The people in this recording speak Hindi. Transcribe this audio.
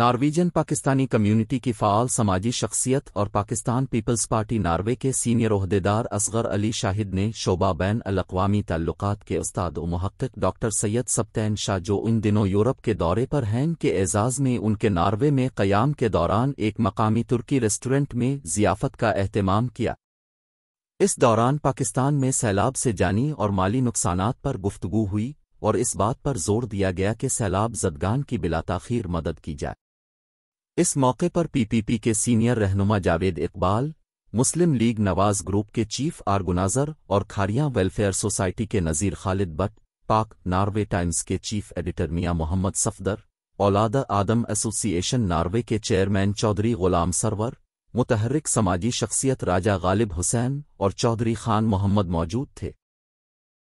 नॉर्वीजन पाकिस्तानी कम्युनिटी की फ़ाल समाजी शख्सियत और पाकिस्तान पीपल्स पार्टी नार्वे के सीनियर अहदेदार असगर अली शाहिद ने शोबा बैन अलावी तल्लुक़ के उस्ताद व महक़ डॉक्टर सैयद सप्तैन शाह जो इन दिनों यूरोप के दौरे पर हैं के एजाज़ में उनके नार्वे में क़याम के दौरान एक मकामी तुर्की रेस्टोरेंट में जियाफ़त का अहतमाम किया इस दौरान पाकिस्तान में सैलाब से जानी और माली नुकसान पर गुफ्तगू हुई और इस बात पर जोर दिया गया कि सैलाब जदगान की बिलाताखीर मदद की जाए इस मौके पर पीपीपी के सीनियर रहनुमा जावेद इकबाल मुस्लिम लीग नवाज ग्रुप के चीफ आर्गुनाजर और खारिया वेलफेयर सोसाइटी के नज़ीर खालिद बट पाक नार्वे टाइम्स के चीफ एडिटर मियाँ मोहम्मद सफदर औलाद आदम एसोसिएशन नार्वे के चेयरमैन चौधरी गुलाम सरवर मुतहरिक समाजी शख्सियत राजा गालिब हुसैन और चौधरी खान मोहम्मद मौजूद थे